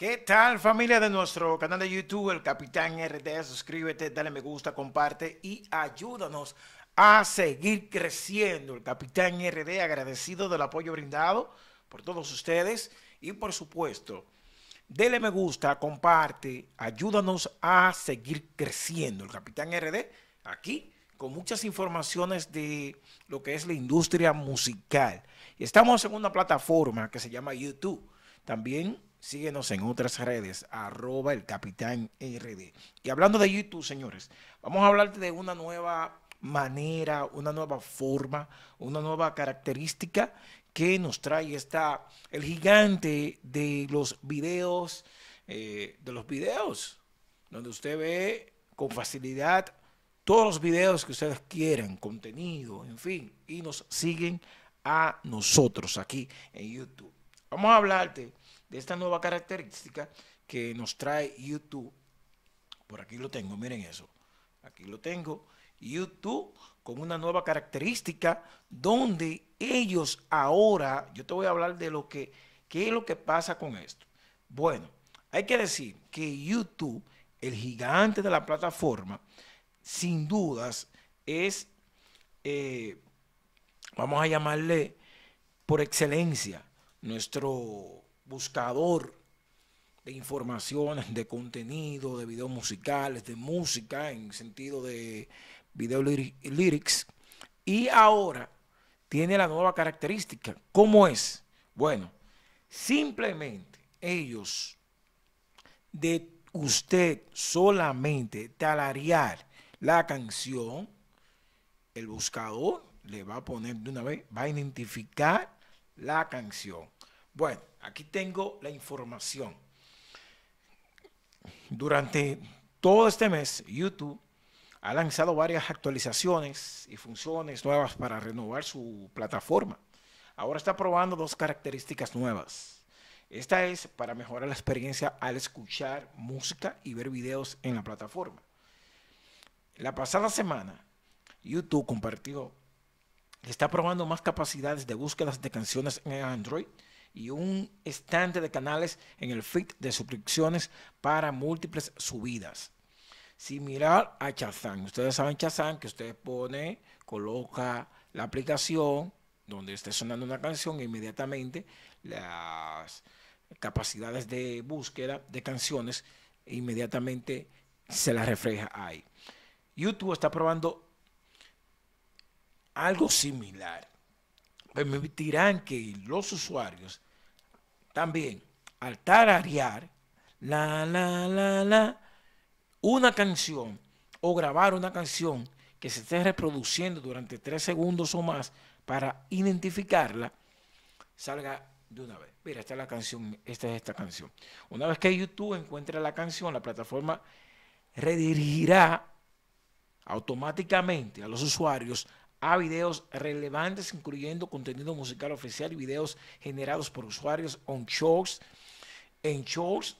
¿Qué tal familia de nuestro canal de YouTube, el Capitán RD? Suscríbete, dale me gusta, comparte y ayúdanos a seguir creciendo. El Capitán RD agradecido del apoyo brindado por todos ustedes y por supuesto, dale me gusta, comparte, ayúdanos a seguir creciendo. El Capitán RD aquí con muchas informaciones de lo que es la industria musical. Estamos en una plataforma que se llama YouTube. También Síguenos en otras redes, arroba el capitán RD. Y hablando de YouTube, señores, vamos a hablarte de una nueva manera, una nueva forma, una nueva característica que nos trae esta, el gigante de los videos, eh, de los videos, donde usted ve con facilidad todos los videos que ustedes quieran, contenido, en fin, y nos siguen a nosotros aquí en YouTube. Vamos a hablarte de esta nueva característica que nos trae YouTube. Por aquí lo tengo, miren eso. Aquí lo tengo. YouTube con una nueva característica donde ellos ahora, yo te voy a hablar de lo que, qué es lo que pasa con esto. Bueno, hay que decir que YouTube, el gigante de la plataforma, sin dudas es, eh, vamos a llamarle por excelencia, nuestro buscador de informaciones, de contenido, de videos musicales, de música en sentido de video lyrics. Y ahora tiene la nueva característica. ¿Cómo es? Bueno, simplemente ellos de usted solamente talarear la canción, el buscador le va a poner de una vez, va a identificar la canción. Bueno, Aquí tengo la información. Durante todo este mes, YouTube ha lanzado varias actualizaciones y funciones nuevas para renovar su plataforma. Ahora está probando dos características nuevas. Esta es para mejorar la experiencia al escuchar música y ver videos en la plataforma. La pasada semana, YouTube compartió que está probando más capacidades de búsquedas de canciones en Android y un estante de canales en el feed de suscripciones para múltiples subidas. Similar a Chazán. Ustedes saben Chazán que usted pone, coloca la aplicación donde esté sonando una canción e inmediatamente las capacidades de búsqueda de canciones inmediatamente se las refleja ahí. YouTube está probando algo similar permitirán pues, que los usuarios también al tararear la la la la una canción o grabar una canción que se esté reproduciendo durante tres segundos o más para identificarla salga de una vez. Mira, esta es la canción, esta es esta canción. Una vez que YouTube encuentre la canción, la plataforma redirigirá automáticamente a los usuarios a videos relevantes, incluyendo contenido musical oficial y videos generados por usuarios on shows, en shows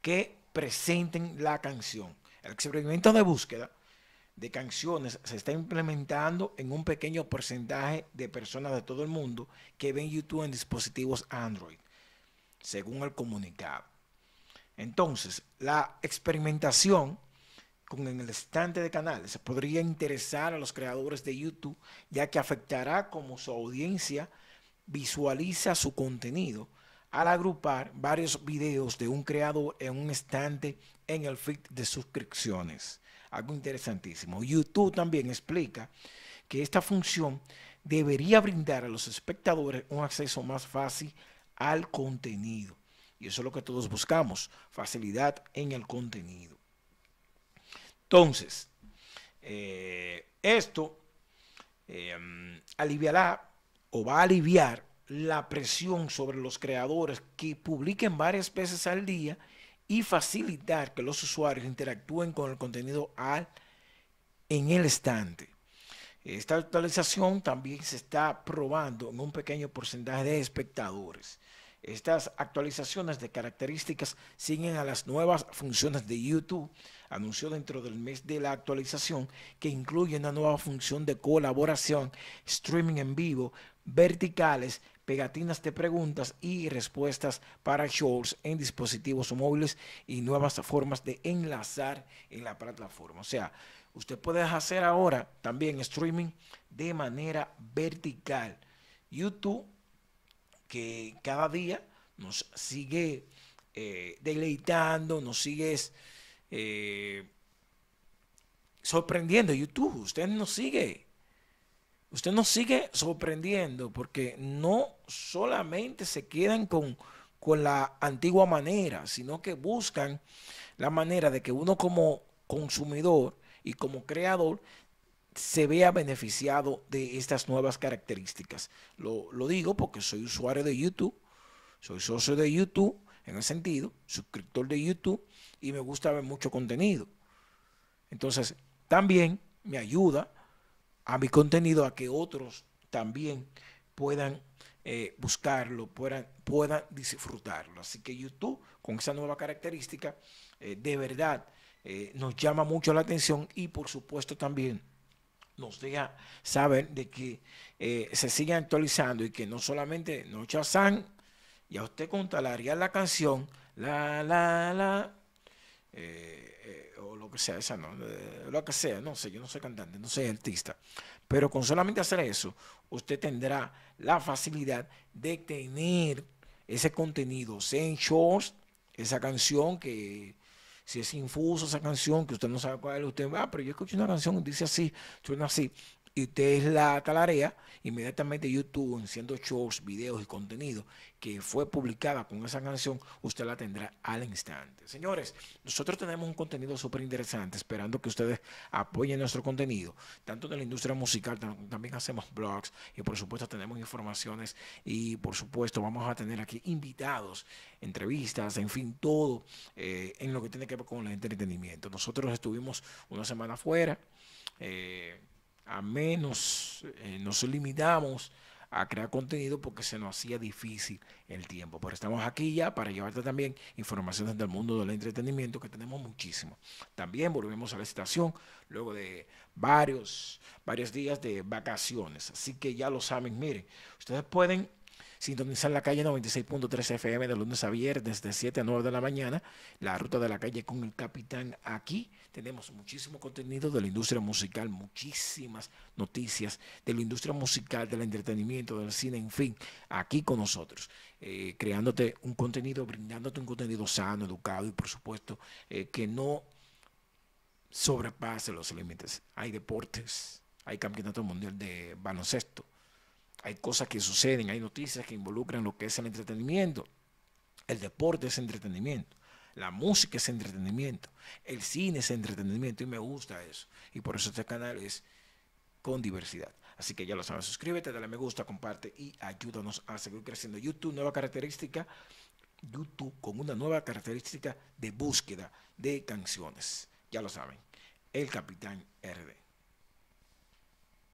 que presenten la canción. El experimento de búsqueda de canciones se está implementando en un pequeño porcentaje de personas de todo el mundo que ven YouTube en dispositivos Android, según el comunicado. Entonces, la experimentación con el estante de canales podría interesar a los creadores de YouTube, ya que afectará como su audiencia visualiza su contenido al agrupar varios videos de un creador en un estante en el feed de suscripciones. Algo interesantísimo. YouTube también explica que esta función debería brindar a los espectadores un acceso más fácil al contenido. Y eso es lo que todos buscamos, facilidad en el contenido. Entonces, eh, esto eh, aliviará o va a aliviar la presión sobre los creadores que publiquen varias veces al día y facilitar que los usuarios interactúen con el contenido al, en el estante. Esta actualización también se está probando en un pequeño porcentaje de espectadores. Estas actualizaciones de características siguen a las nuevas funciones de YouTube. Anunció dentro del mes de la actualización que incluye una nueva función de colaboración, streaming en vivo, verticales, pegatinas de preguntas y respuestas para shows en dispositivos móviles y nuevas formas de enlazar en la plataforma. O sea, usted puede hacer ahora también streaming de manera vertical. YouTube que cada día nos sigue eh, deleitando, nos sigue eh, sorprendiendo. YouTube, usted nos sigue. Usted nos sigue sorprendiendo porque no solamente se quedan con, con la antigua manera, sino que buscan la manera de que uno como consumidor y como creador se vea beneficiado de estas nuevas características. Lo, lo digo porque soy usuario de YouTube, soy socio de YouTube, en el sentido, suscriptor de YouTube, y me gusta ver mucho contenido. Entonces, también me ayuda a mi contenido a que otros también puedan eh, buscarlo, puedan, disfrutarlo. Así que YouTube, con esa nueva característica, eh, de verdad eh, nos llama mucho la atención y por supuesto también nos deja saber de que eh, se sigue actualizando y que no solamente no ya usted contalaría la canción, la, la, la, eh, eh, o lo que sea, esa no, lo que sea, no sé, yo no soy cantante, no soy artista, pero con solamente hacer eso, usted tendrá la facilidad de tener ese contenido, sea en shorts, esa canción que si es infuso esa canción, que usted no sabe cuál es, usted, ah, pero yo escuché una canción, dice así, suena así y usted es la talarea, inmediatamente YouTube enciendo shows, videos y contenido que fue publicada con esa canción, usted la tendrá al instante. Señores, nosotros tenemos un contenido súper interesante, esperando que ustedes apoyen nuestro contenido, tanto de la industria musical, también hacemos blogs y por supuesto tenemos informaciones y por supuesto vamos a tener aquí invitados, entrevistas, en fin, todo eh, en lo que tiene que ver con el entretenimiento. Nosotros estuvimos una semana fuera. Eh, a menos, eh, nos limitamos a crear contenido porque se nos hacía difícil el tiempo. Pero estamos aquí ya para llevarte también informaciones del mundo del entretenimiento que tenemos muchísimo. También volvemos a la estación luego de varios, varios días de vacaciones. Así que ya lo saben, miren, ustedes pueden Sintonizar la calle 96.3 FM de lunes a viernes de 7 a 9 de la mañana. La ruta de la calle con el capitán aquí. Tenemos muchísimo contenido de la industria musical, muchísimas noticias de la industria musical, del entretenimiento, del cine, en fin, aquí con nosotros. Eh, creándote un contenido, brindándote un contenido sano, educado y por supuesto eh, que no sobrepase los límites. Hay deportes, hay campeonato mundial de baloncesto, hay cosas que suceden, hay noticias que involucran lo que es el entretenimiento. El deporte es entretenimiento. La música es entretenimiento. El cine es entretenimiento. Y me gusta eso. Y por eso este canal es con diversidad. Así que ya lo saben, suscríbete, dale me gusta, comparte y ayúdanos a seguir creciendo. YouTube, nueva característica. YouTube con una nueva característica de búsqueda de canciones. Ya lo saben, el capitán RD.